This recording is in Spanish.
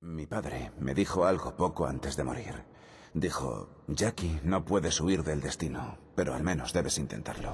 Mi padre me dijo algo poco antes de morir. Dijo, Jackie, no puedes huir del destino, pero al menos debes intentarlo.